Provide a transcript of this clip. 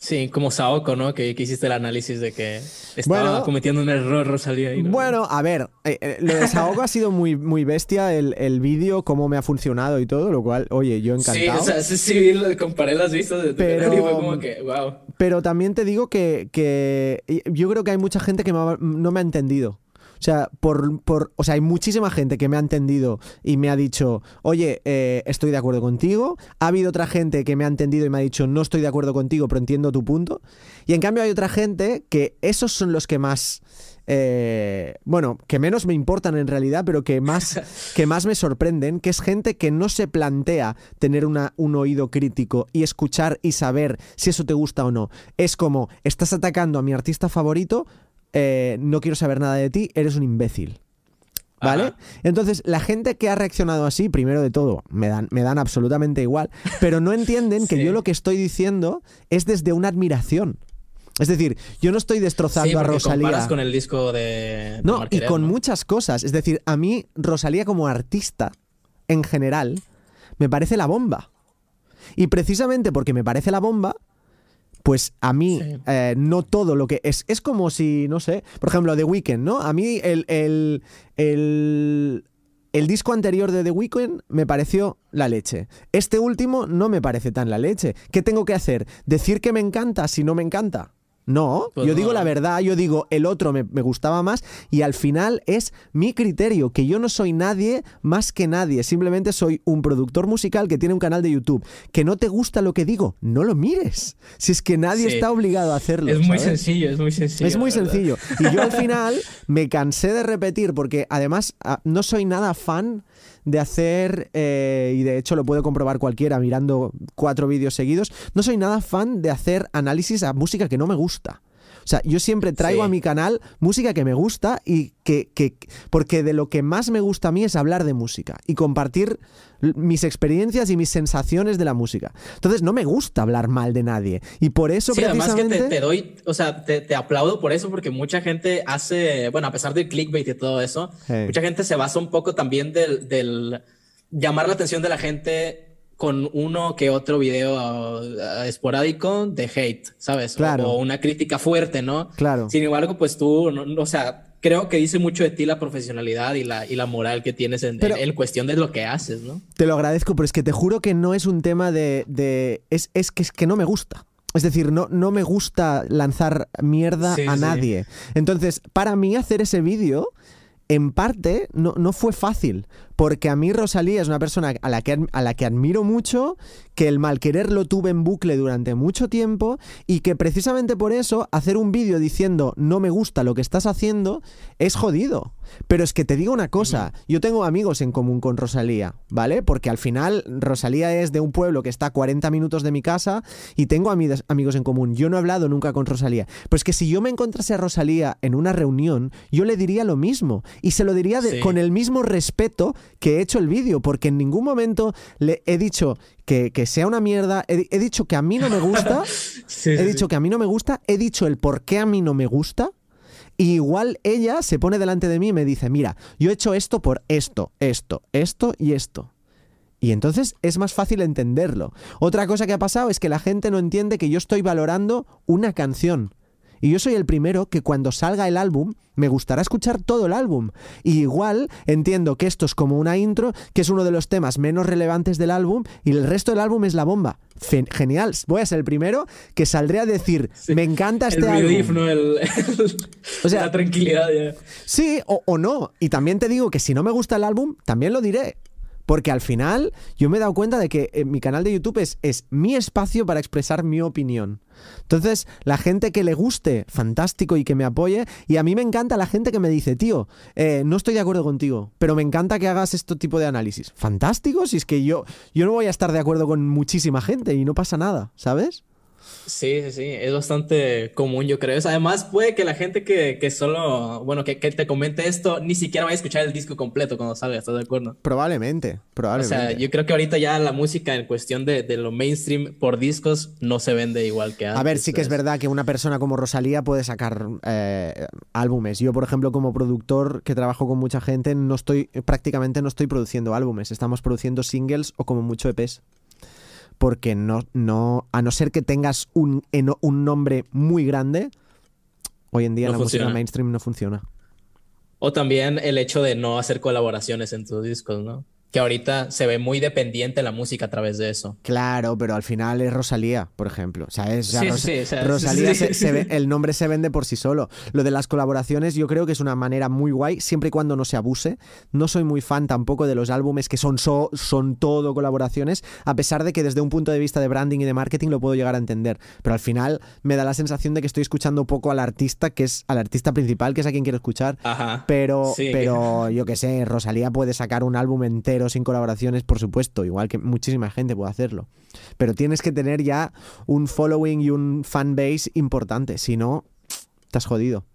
Sí, como Saoko, ¿no? Que, que, hiciste el análisis de que estaba cometiendo un error Rosalía. Bueno, a ver, eh, eh, lo de Saoko ha sido muy, muy bestia el, vídeo, cómo me ha funcionado y todo, lo cual, oye, yo encantado. Sí, o sea, sí, sí comparé las vistas de pero, y fue como que, wow. Pero también te digo que, yo creo que hay mucha gente que no me ha entendido. O sea, por, por, o sea, hay muchísima gente que me ha entendido y me ha dicho, oye, eh, estoy de acuerdo contigo. Ha habido otra gente que me ha entendido y me ha dicho, no estoy de acuerdo contigo, pero entiendo tu punto. Y en cambio hay otra gente que esos son los que más... Eh, bueno, que menos me importan en realidad, pero que más, que más me sorprenden, que es gente que no se plantea tener una, un oído crítico y escuchar y saber si eso te gusta o no. Es como, estás atacando a mi artista favorito, eh, no quiero saber nada de ti, eres un imbécil. ¿Vale? Entonces, la gente que ha reaccionado así, primero de todo, me dan, me dan absolutamente igual, pero no entienden que yo lo que estoy diciendo es desde una admiración. Es decir, yo no estoy destrozando a Rosalía. con el disco de. no, y con muchas cosas. Es decir, a mí, Rosalía como artista, en general, me parece la bomba. Y precisamente porque me parece la bomba, pues a mí eh, no todo lo que es. Es como si, no sé, por ejemplo, The Weeknd, ¿no? A mí el, el, el el disco anterior de The Weeknd me pareció la leche. Este último no me parece tan la leche. ¿Qué tengo que hacer? ¿Decir que me encanta si no me encanta? No, pues yo digo la eh. verdad, yo digo el otro me, gustaba más y al final es mi criterio, que yo no soy nadie más que nadie, simplemente soy un productor musical que tiene un canal de YouTube. Que no te gusta lo que digo, no lo mires. Si es que nadie está obligado a hacerlo. Es muy sencillo, es muy sencillo. Es muy sencillo. Y yo al final me cansé de repetir porque además ah, no soy nada fan de hacer, eh, y de hecho lo puede comprobar cualquiera mirando cuatro vídeos seguidos, no soy nada fan de hacer análisis a música que no me gusta. O sea, yo siempre traigo a mi canal música que me gusta y que, Porque de lo que más me gusta a mí es hablar de música y compartir mis experiencias y mis sensaciones de la música. Entonces, no me gusta hablar mal de nadie. Y por eso sí, además que te, doy, o sea, te, aplaudo por eso, porque mucha gente hace, bueno, a pesar del clickbait y todo eso, mucha gente se basa un poco también del, del llamar la atención de la gente con uno que otro video ah, esporádico de hate, ¿sabes? Claro. O, una crítica fuerte, ¿no? Claro. Sin embargo, pues tú, o sea, creo que dice mucho de ti la profesionalidad y la, y la moral que tienes en, cuestión de lo que haces, ¿no? Te lo agradezco, pero es que te juro que no es un tema de... es, que, es que no me gusta. Es decir, no, no me gusta lanzar mierda a nadie. Entonces, para mí hacer ese vídeo en parte no, no, fue fácil, porque a mí Rosalía es una persona a la que, a la que admiro mucho, que el mal querer lo tuve en bucle durante mucho tiempo y que precisamente por eso hacer un vídeo diciendo no me gusta lo que estás haciendo es jodido. Pero es que te digo una cosa, yo tengo amigos en común con Rosalía, ¿vale? Porque al final Rosalía es de un pueblo que está a 40 minutos de mi casa y tengo amigos en común. Yo no he hablado nunca con Rosalía. Pues que si yo me encontrase a Rosalía en una reunión, yo le diría lo mismo y se lo diría con el mismo respeto que he hecho el vídeo, porque en ningún momento le he dicho que, sea una mierda, he, dicho que a mí no me gusta, he dicho que a mí no me gusta, he dicho el por qué a mí no me gusta. Y igual ella se pone delante de mí y me dice, mira, yo he hecho esto por esto, esto, esto y esto. Y entonces es más fácil entenderlo. Otra cosa que ha pasado es que la gente no entiende que yo estoy valorando una canción. Y yo soy el primero que cuando salga el álbum me gustará escuchar todo el álbum. Y igual entiendo que esto es como una intro, que es uno de los temas menos relevantes del álbum y el resto del álbum es la bomba. genial, voy a ser el primero que saldré a decir, me encanta este álbum. o sea, la tranquilidad ya. Sí, o no. Y también te digo que si no me gusta el álbum, también lo diré. Porque al final yo me he dado cuenta de que eh, mi canal de YouTube es, es mi espacio para expresar mi opinión. Entonces, la gente que le guste, fantástico y que me apoye. Y a mí me encanta la gente que me dice, tío, eh, no estoy de acuerdo contigo, pero me encanta que hagas este tipo de análisis. Fantástico, si es que yo, yo no voy a estar de acuerdo con muchísima gente y no pasa nada, ¿sabes? Sí, sí, sí, es bastante común, yo creo. además, puede que la gente que, solo, bueno, que, que, te comente esto, ni siquiera vaya a escuchar el disco completo cuando salga, ¿estás de acuerdo? Probablemente, probablemente. O sea, yo creo que ahorita ya la música en cuestión de, lo mainstream por discos no se vende igual que antes. A ver, sí que es verdad que una persona como Rosalía puede sacar eh, álbumes. Yo, por ejemplo, como productor que trabajo con mucha gente, no estoy, prácticamente no estoy produciendo álbumes, estamos produciendo singles o como mucho EPs porque no, no, a no ser que tengas un, un nombre muy grande, hoy en día la música mainstream no funciona. O también el hecho de no hacer colaboraciones en tus discos, ¿no? que ahorita se ve muy dependiente la música a través de eso. Claro, pero al final es Rosalía, por ejemplo. O sea, es, Rosalía, el nombre se vende por sí solo. Lo de las colaboraciones yo creo que es una manera muy guay, siempre y cuando no se abuse. No soy muy fan tampoco de los álbumes que son, son todo colaboraciones, a pesar de que desde un punto de vista de branding y de marketing lo puedo llegar a entender. Pero al final me da la sensación de que estoy escuchando poco al artista, que es al artista principal, que es a quien quiero escuchar. pero, pero yo qué sé, Rosalía puede sacar un álbum entero sin colaboraciones, por supuesto, igual que muchísima gente puede hacerlo. Pero tienes que tener ya un following y un fan base importante, si no, estás jodido.